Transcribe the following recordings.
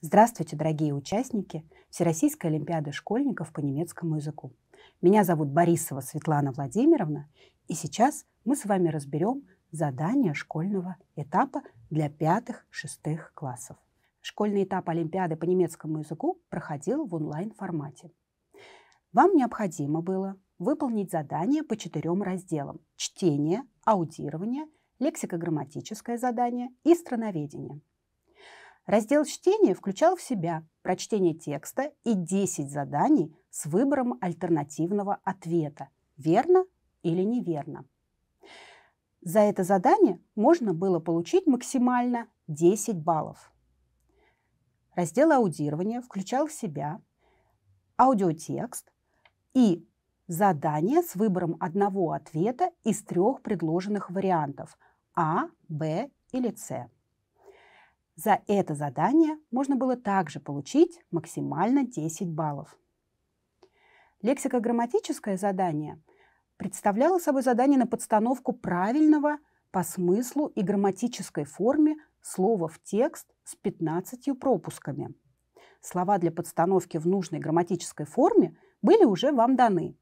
Здравствуйте, дорогие участники Всероссийской Олимпиады школьников по немецкому языку. Меня зовут Борисова Светлана Владимировна, и сейчас мы с вами разберем задания школьного этапа для пятых-шестых классов. Школьный этап Олимпиады по немецкому языку проходил в онлайн-формате. Вам необходимо было выполнить задание по четырем разделам – чтение, аудирование, лексико-грамматическое задание и страноведение – Раздел чтения включал в себя прочтение текста и 10 заданий с выбором альтернативного ответа – верно или неверно. За это задание можно было получить максимально 10 баллов. Раздел аудирования включал в себя аудиотекст и задание с выбором одного ответа из трех предложенных вариантов – А, Б или С. За это задание можно было также получить максимально 10 баллов. Лексико-грамматическое задание представляло собой задание на подстановку правильного по смыслу и грамматической форме слова в текст с 15 пропусками. Слова для подстановки в нужной грамматической форме были уже вам даны.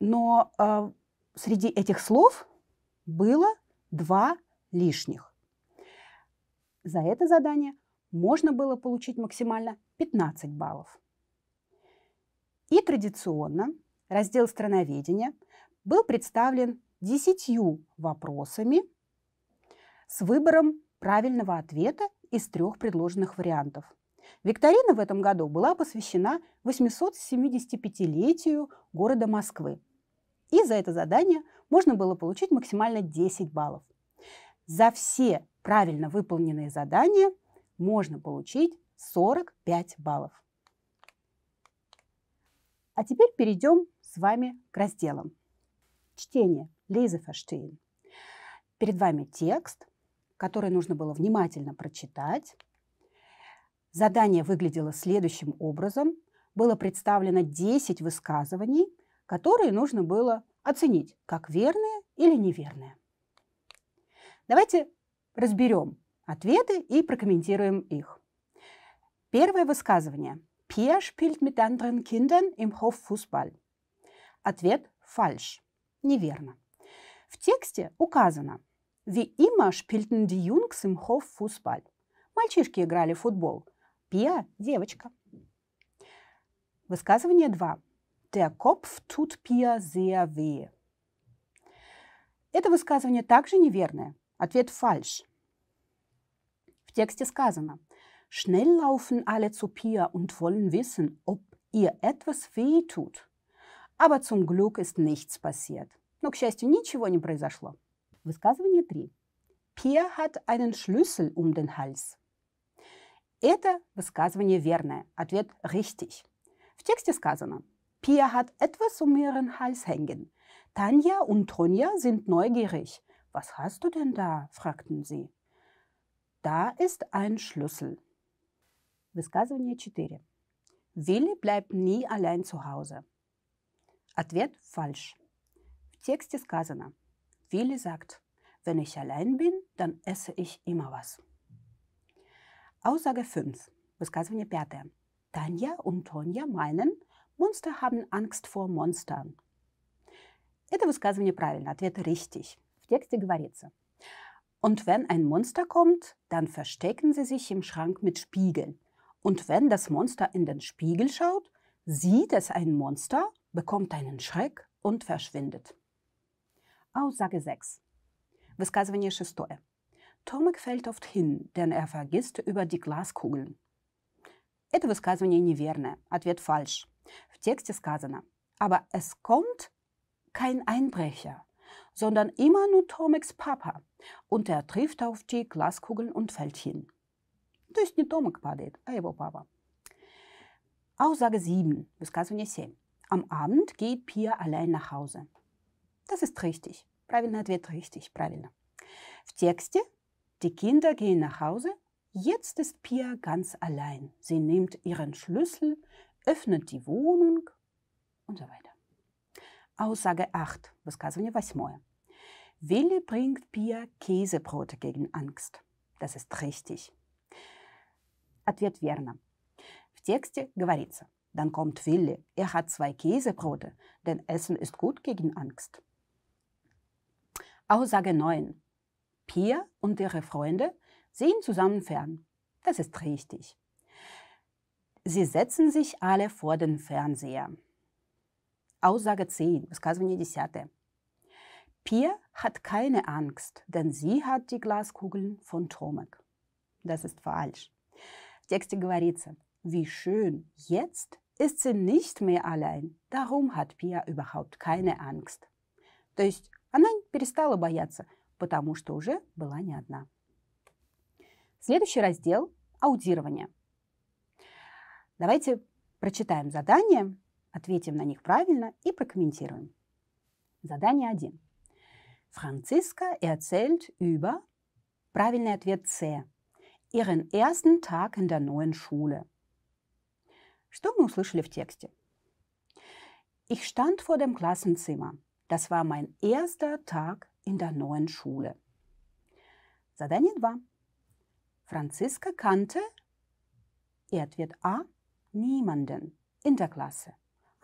Но э, среди этих слов было два лишних. За это задание можно было получить максимально 15 баллов. И традиционно раздел страноведения был представлен 10 вопросами с выбором правильного ответа из трех предложенных вариантов. Викторина в этом году была посвящена 875-летию города Москвы. И за это задание можно было получить максимально 10 баллов. За все правильно выполненные задания можно получить 45 баллов. А теперь перейдем с вами к разделам. Чтение. Лиза Фаштейн. Перед вами текст, который нужно было внимательно прочитать. Задание выглядело следующим образом. Было представлено 10 высказываний, которые нужно было оценить как верные или неверные. Давайте разберем ответы и прокомментируем их. Первое высказывание. Pierre spielt mit anderen Kindern im Hof Fußball. Ответ фальш. Неверно. В тексте указано «Wie immer spielten die Jungs im Hof Fußball». Мальчишки играли в футбол. Пиа – девочка. Высказывание 2. Der Kopf tut Pia sehr weh. Это высказывание также неверное, Ответ falsch. В тексте сказано, schnell laufen alle zu Pia und wollen wissen, ob ihr etwas weh tut. Aber zum Glück ist nichts passiert. Но, к счастью, ничего не произошло. Высказывание 3. Pia hat einen Schlüssel um den Hals. Это высказывание верное. Ответ richtig. В тексте сказано, Pia hat etwas um ihren Hals hängen. Tanja und Tonja sind neugierig. Was hast du denn da? fragten sie. Da ist ein Schlüssel. Высказывание 4. Вилли bleibt nie allein zu Hause. Ответ falsch. В тексте сказано. Вилли sagt, wenn ich allein bin, dann esse ich immer was. Aussage 5. Высказывание 5. Tanja und Tonja meinen, Monster haben Angst vor Monstern. Это высказывание правильно, ответ richtig тексте говорится. Und wenn ein Monster kommt, dann verstecken sie sich im Schrank mit Spiegeln. Und wenn das Monster in den Spiegel schaut, sieht es ein Monster, bekommt einen Schreck und verschwindet. Aussage 6. Высказывание шестое. Томик fällt oft hin, denn er vergisst über die Glaskugeln. Это высказывание неверное, ответ falsch. В тексте сказано, aber es kommt kein Einbrecher sondern immer nur Tomeks Papa. Und er trifft auf die Glaskugeln und fällt hin. Das ist nicht Tomek, падает, а его папа. Aussage 7, высказывание 7. Am Abend geht Pia allein nach Hause. Das ist richtig. Правильный ответ richtig, правильно. В тексте die Kinder gehen nach Hause. Jetzt ist Pia ganz allein. Sie nimmt ihren Schlüssel, öffnet die Wohnung und so weiter. Aussage 8, высказывание 8. Willi bringt Pia Käsebrote gegen Angst. Das ist richtig. Ответ верно. В тексте говорится, dann kommt Willi, er hat zwei Käsebrote, denn Essen ist gut gegen Angst. Aussage 9. Pia und ihre Freunde sehen zusammen fern. Das ist richtig. Sie setzen sich alle vor den Fernseher. Aussage 10, высказывание 10. Pia hat keine Angst, denn sie hat die Glaskugeln von Tomek. Das ist falsch. В тексте говорится, wie schön, jetzt ist sie nicht mehr allein, darum hat Pia überhaupt keine Angst. То есть она перестала бояться, потому что уже была не одна. Следующий раздел – аудирование. Давайте прочитаем задание Ответим на них правильно и прокомментируем. Задание 1. Franziska erzählt über правильный ответ С. Ihren ersten Tag in der neuen Schule. Что мы услышали в тексте? Ich stand vor dem Klassenzimmer. Das war mein erster Tag in der neuen Schule. Задание 2. Franziska kannte, и ответ А, niemanden in der Klasse.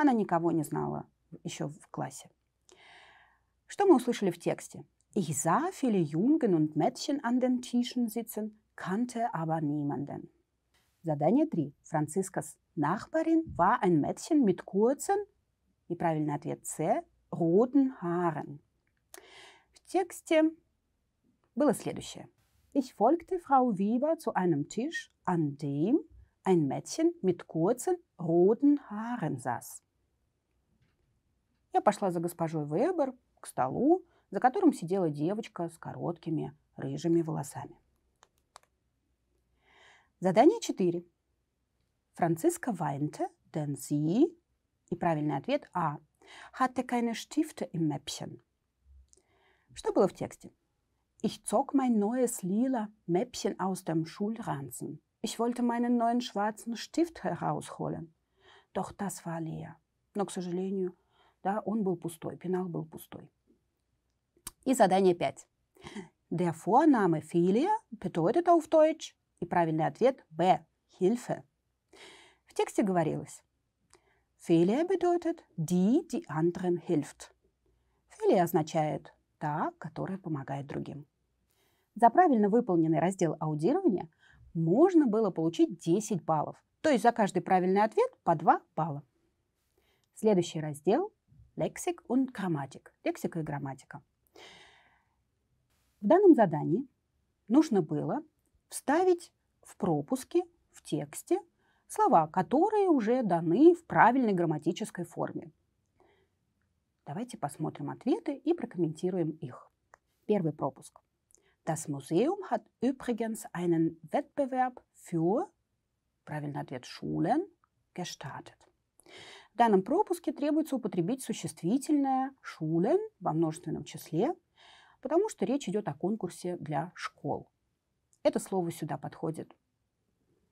Она никого не знала еще в классе. Что мы услышали в тексте? Ich sah viele Jungen und Mädchen an den Tischen sitzen, kannte aber niemanden. Задание 3. Францискас Nachbarin war ein Mädchen mit kurzen, неправильный ответ С, roten Haaren. В тексте было следующее. Ich folgte Frau Weber zu einem Tisch, an dem ein Mädchen mit kurzen, roten Haaren saß. Я пошла за госпожой Вебер к столу, за которым сидела девочка с короткими рыжими волосами. Задание 4. Франциска Вайнте, denn И правильный ответ А. Hatte keine Stifte im Mäppchen. Что было в тексте? Ich zog mein neues lila Mäppchen aus dem Schulranzen. Ich wollte meinen neuen schwarzen Stift herausholen. Doch das war leer. Но, к сожалению, да, он был пустой, пенал был пустой. И задание 5. Der Vorname Filia bedeutet auf Deutsch. И правильный ответ B Hilfe. В тексте говорилось. Filia bedeutet die, die anderen hilft. Filia означает та, которая помогает другим. За правильно выполненный раздел аудирования можно было получить 10 баллов. То есть за каждый правильный ответ по 2 балла. Следующий раздел лексик und грамматик, лексика и грамматика. В данном задании нужно было вставить в пропуски в тексте слова, которые уже даны в правильной грамматической форме. Давайте посмотрим ответы и прокомментируем их. Первый пропуск. Das Museum hat übrigens einen Wettbewerb für, правильный ответ, Schulen gestartet. В данном пропуске требуется употребить существительное «шулен» во множественном числе, потому что речь идет о конкурсе для школ. Это слово сюда подходит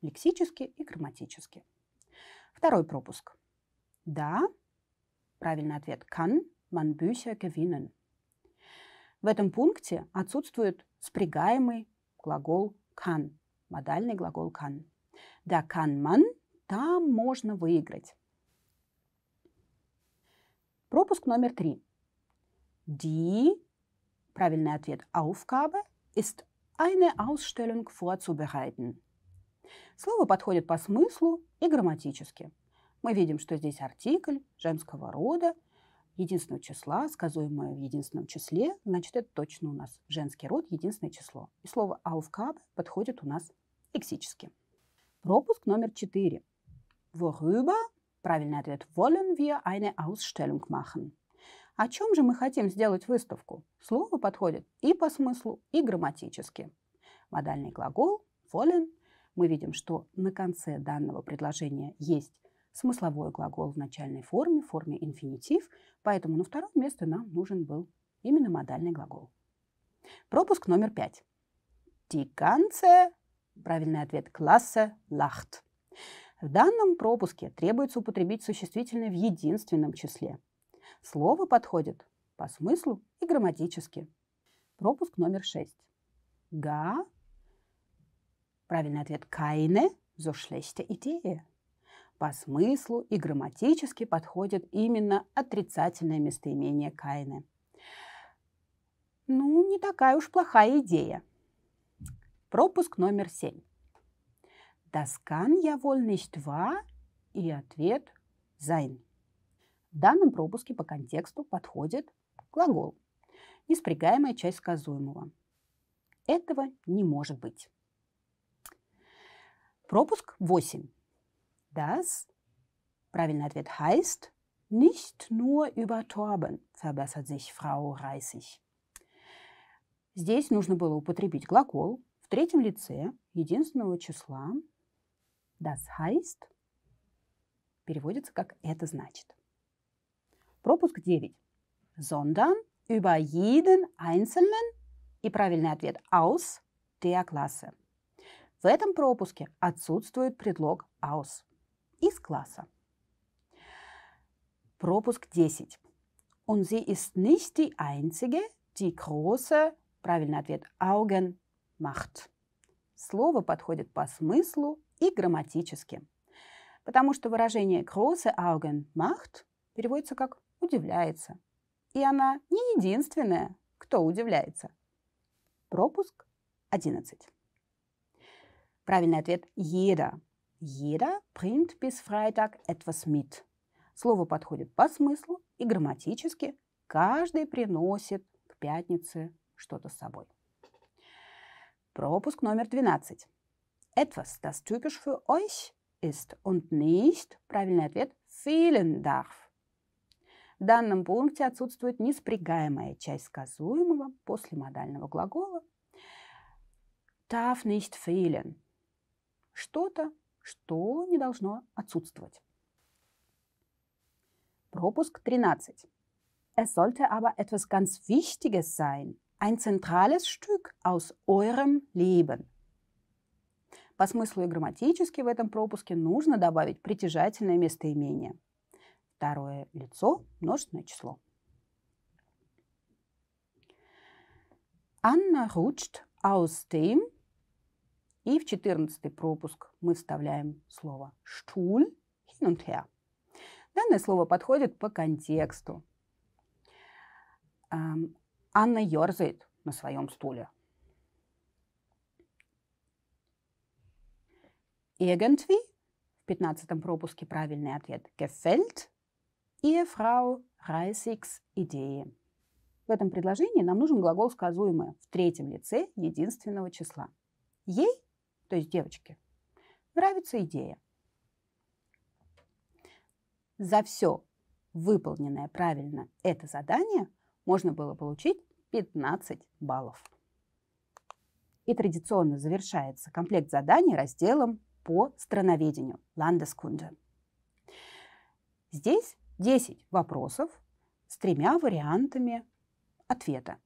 лексически и грамматически. Второй пропуск. Да, правильный ответ «kann man Bücher gewinnen». В этом пункте отсутствует спрягаемый глагол «kann», модальный глагол «kann». Да, «kann man» – там можно выиграть. Пропуск номер три. Die, правильный ответ, Aufgabe ist eine Ausstellung vorzubereiten. Слово подходит по смыслу и грамматически. Мы видим, что здесь артикль женского рода, единственного числа, сказуемое в единственном числе, значит, это точно у нас женский род, единственное число. И слово «aufgabe» подходит у нас лексически. Пропуск номер четыре. Worüber Правильный ответ – wollen wir eine Ausstellung machen? О чем же мы хотим сделать выставку? Слово подходит и по смыслу, и грамматически. Модальный глагол wollen. Мы видим, что на конце данного предложения есть смысловой глагол в начальной форме, в форме инфинитив, поэтому на втором месте нам нужен был именно модальный глагол. Пропуск номер пять. Die ganze, правильный ответ, класса lacht. В данном пропуске требуется употребить существительное в единственном числе. Слово подходит по смыслу и грамматически. Пропуск номер шесть. Га. Правильный ответ «Кайне» so schlechte Idee. По смыслу и грамматически подходит именно отрицательное местоимение «Кайне». Ну, не такая уж плохая идея. Пропуск номер семь. Das kann ja wohl nicht wahr? И ответ sein. В данном пропуске по контексту подходит глагол, неспрягаемая часть сказуемого. Этого не может быть. Пропуск 8. Das, правильный ответ heißt, nicht nur übertorben, verbessert sich Frau Reissig. Здесь нужно было употребить глагол в третьем лице единственного числа Das heißt переводится как «это значит». Пропуск 9. Sondern über jeden einzelnen и правильный ответ aus der Klasse. В этом пропуске отсутствует предлог aus из класса. Пропуск 10. Und sie ist nicht die einzige, die große, правильный ответ Augen macht слово подходит по смыслу и грамматически. Потому что выражение «große Augen macht» переводится как «удивляется». И она не единственная, кто удивляется. Пропуск 11. Правильный ответ – «jeder». «Jeder bringt bis Freitag etwas mit». Слово подходит по смыслу и грамматически. Каждый приносит к пятнице что-то с собой. Пропуск номер 12. Etwas, das typisch für euch ist und nicht, правильный ответ, vielen darf. В данном пункте отсутствует неспрягаемая часть сказуемого после модального глагола darf nicht fehlen. Что-то, что не должно отсутствовать. Пропуск 13. Es sollte aber etwas ganz Wichtiges sein ein zentrales Stück aus eurem Leben. По смыслу и грамматически в этом пропуске нужно добавить притяжательное местоимение. Второе лицо, множественное число. Анна rutscht aus dem. И в четырнадцатый пропуск мы вставляем слово «штуль» hin und her. Данное слово подходит по контексту. Анна ерзает на своем стуле. Irgendwie в 15 пропуске правильный ответ gefällt Ehefrau Reisig's Idee. В этом предложении нам нужен глагол сказуемое в третьем лице единственного числа. Ей, то есть девочке, нравится идея. За все выполненное правильно это задание можно было получить 15 баллов. И традиционно завершается комплект заданий разделом по страноведению (ландескунде). Здесь 10 вопросов с тремя вариантами ответа.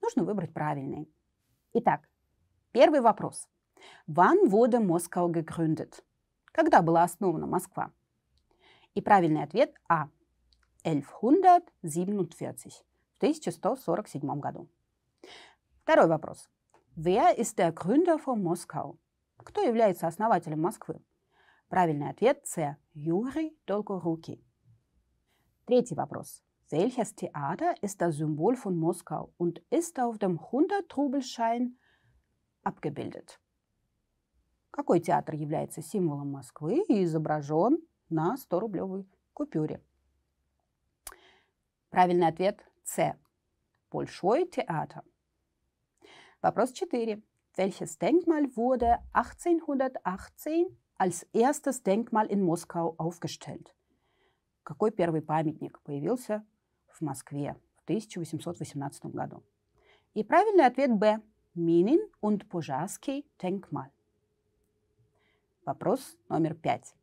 Нужно выбрать правильный. Итак, первый вопрос. Wann wurde Moskau gegründet? Когда была основана Москва? И правильный ответ А. 1147 в 1147 году. Второй вопрос. Wer ist der Gründer von Moskau? Кто является основателем Москвы? Правильный ответ С. Юрий Долгорукий. Третий вопрос. Welches Theater ist das Symbol von Moskau und ist auf dem 100-Рубльschein abgebildet? Какой театр является символом Москвы и изображен на 100-рублевой купюре? Правильный ответ с. Большой театр. Вопрос 4. Welches Denkmal wurde 1818 als erstes Denkmal in Moskau aufgestellt? Какой первый памятник появился в Москве в 1818 году? И правильный ответ Б. Минин und Пожарский Denkmal. Вопрос номер пять.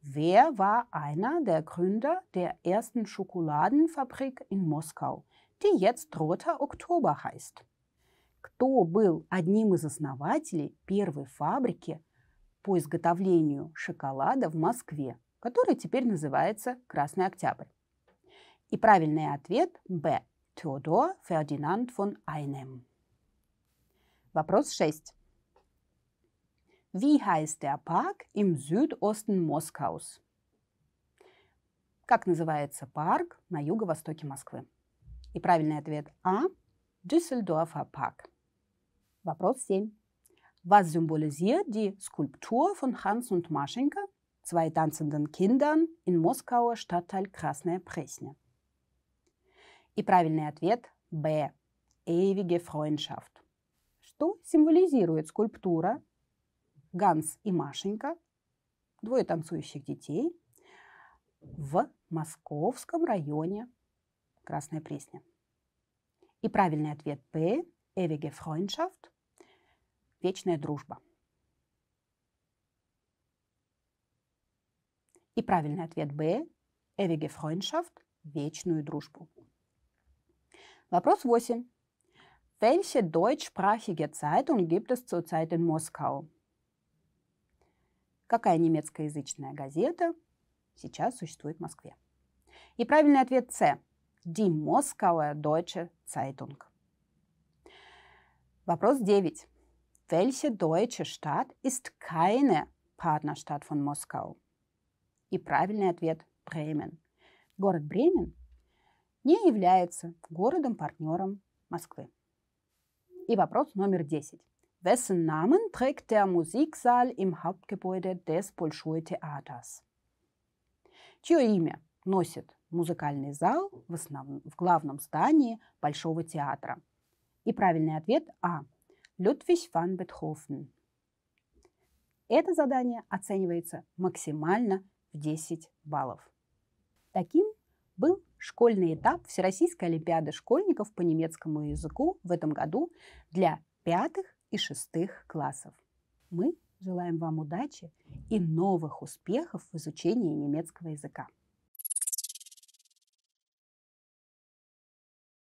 Wer war einer der Gründer der ersten Schokoladenfabrik in Moskau, die jetzt 3. Oktober heißt? Кто был одним из основателей первой фабрики по изготовлению шоколада в Москве, которая теперь называется Красный Октябрь? И правильный ответ Б. Теодор Фердинанд фон Айнем. Вопрос 6. Wie heißt der Park im Südosten Moskaus? Как называется парк на юго-востоке Москвы? И правильный ответ А. Düsseldorfer Park. Вопрос 7. Was symbolisiert die Skulptur von Hans und Maschenka, zwei tanzenden Kindern, in Moskauer Stadtteil Красная Пресня? И правильный ответ Б. Ewige Freundschaft. Что символизирует скульптура Ганс и Машенька, двое танцующих детей, в московском районе Красная Пресня. И правильный ответ Б Эвиге «Ewige Freundschaft» – «Вечная дружба». И правильный ответ Б Эвиге «Ewige Freundschaft» – «Вечную дружбу». Вопрос 8. Welche deutschsprachige Zeitung gibt es zurzeit in Moskau? Какая немецкоязычная газета сейчас существует в Москве? И правильный ответ С. Die Moskauer Deutsche Zeitung. Вопрос 9. Welche deutsche Stadt ist keine Partnerstadt von Moskau? И правильный ответ – Бремен. Город Бремен не является городом-партнером Москвы. И вопрос номер 10. Wessen Namen trägt der Musiksaal im Hauptgebäude des Bolschoi Theaters? Чье имя носит музыкальный зал в, основном, в главном здании Большого театра? И правильный ответ А. Людвиг ван Бетхофен. Это задание оценивается максимально в 10 баллов. Таким был школьный этап Всероссийской Олимпиады школьников по немецкому языку в этом году для пятых и шестых классов. Мы желаем вам удачи и новых успехов в изучении немецкого языка.